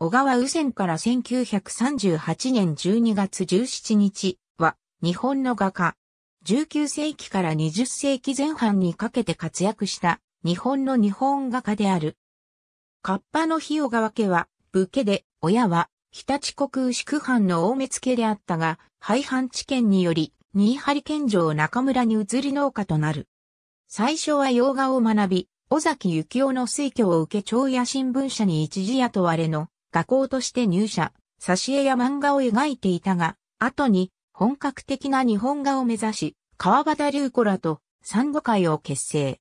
小川右仙から1938年12月17日は日本の画家。19世紀から20世紀前半にかけて活躍した日本の日本画家である。カッパの日小川家は武家で、親は日立国牛久藩の大目付であったが、廃藩置県により新張県城中村に移り農家となる。最初は洋画を学び、尾崎幸雄の推挙を受け町屋新聞社に一時雇われの画工として入社、挿絵や漫画を描いていたが、後に本格的な日本画を目指し、川端龍子らと産後会を結成。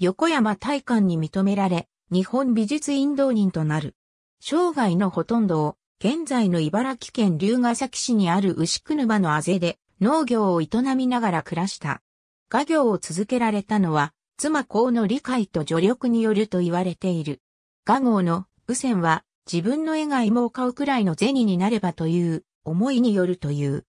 横山大観に認められ、日本美術院導人となる。生涯のほとんどを、現在の茨城県龍ヶ崎市にある牛久沼のあぜで農業を営みながら暮らした。画業を続けられたのは、妻公の理解と助力によると言われている。画号の右仙は自分の絵が芋を買うくらいの銭になればという思いによるという。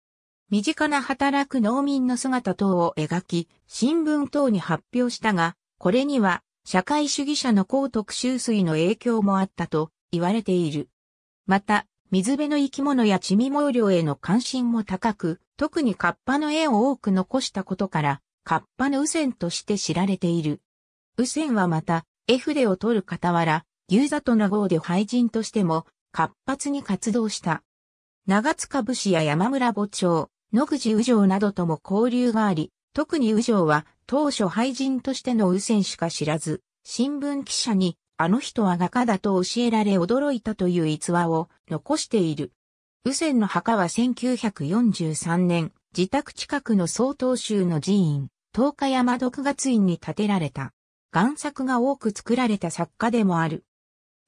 身近な働く農民の姿等を描き、新聞等に発表したが、これには社会主義者の高徳修水の影響もあったと言われている。また、水辺の生き物や地味毛量への関心も高く、特にカッパの絵を多く残したことから、カッパの右遷として知られている。右遷はまた、絵筆を取る傍ら、牛座と名号で廃人としても活発に活動した。長塚武士や山村墓長、野口宇城などとも交流があり、特に宇城は当初廃人としての宇仙しか知らず、新聞記者にあの人は画家だと教えられ驚いたという逸話を残している。宇仙の墓は1943年、自宅近くの総統州の寺院、東海山独月院に建てられた。贋作が多く作られた作家でもある。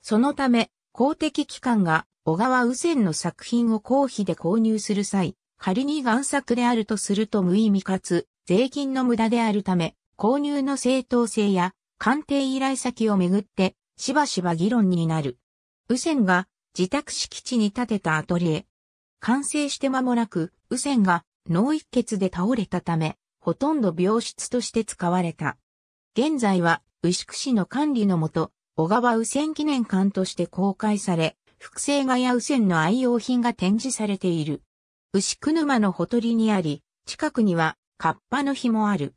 そのため、公的機関が小川右遷の作品を公費で購入する際、仮に贋作であるとすると無意味かつ、税金の無駄であるため、購入の正当性や鑑定依頼先をめぐって、しばしば議論になる。右遷が自宅敷地に建てたアトリエ。完成して間もなく、右遷が脳一血で倒れたため、ほとんど病室として使われた。現在は、牛久市の管理のもと、小川右線記念館として公開され、複製画や右線の愛用品が展示されている。牛久沼のほとりにあり、近くには、カッパの日もある。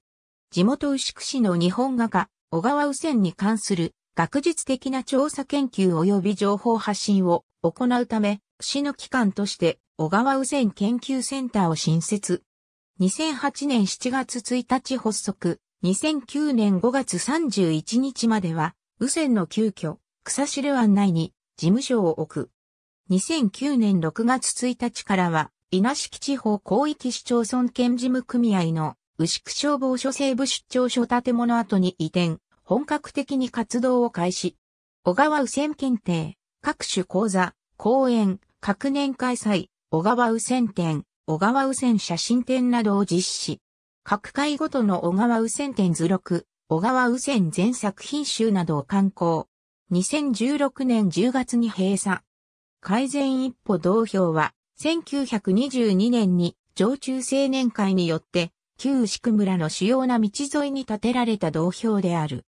地元牛久市の日本画家、小川右線に関する学術的な調査研究及び情報発信を行うため、市の機関として小川右線研究センターを新設。2008年7月1日発足、2009年5月31日までは右線の急遽、草汁案内に事務所を置く。2009年6月1日からは、稲敷地方広域市町村県事務組合の牛久消防署西部出張所建物跡に移転、本格的に活動を開始。小川右線検定、各種講座、講演、各年開催、小川右線展、小川右線写真展などを実施。各回ごとの小川右線展図録、小川右遷全作品集などを刊行。2016年10月に閉鎖。改善一歩同票は、1922年に常駐青年会によって、旧宿村の主要な道沿いに建てられた同票である。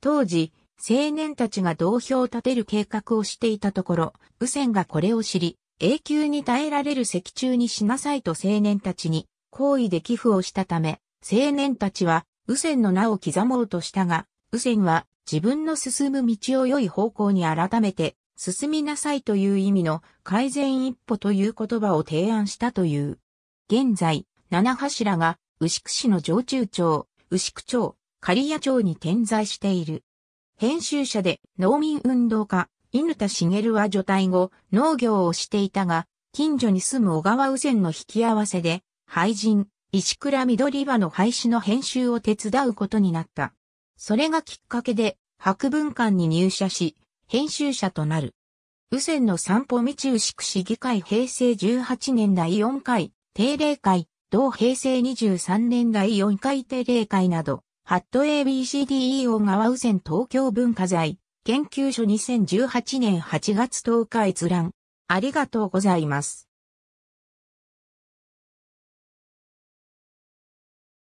当時、青年たちが同票を建てる計画をしていたところ、右遷がこれを知り、永久に耐えられる石柱にしなさいと青年たちに、好意で寄付をしたため、青年たちは右遷の名を刻もうとしたが、右遷は自分の進む道を良い方向に改めて進みなさいという意味の改善一歩という言葉を提案したという。現在、七柱が牛久市の常駐町、牛久町、刈谷町に点在している。編集者で農民運動家、犬田茂は除隊後、農業をしていたが、近所に住む小川右遷の引き合わせで、廃人、石倉緑場の廃止の編集を手伝うことになった。それがきっかけで、博文館に入社し、編集者となる。宇線の散歩道牛久市議会平成18年第4回定例会、同平成23年第4回定例会など、ハット ABCDEO 川宇線東京文化財、研究所2018年8月10日閲覧。ありがとうございます。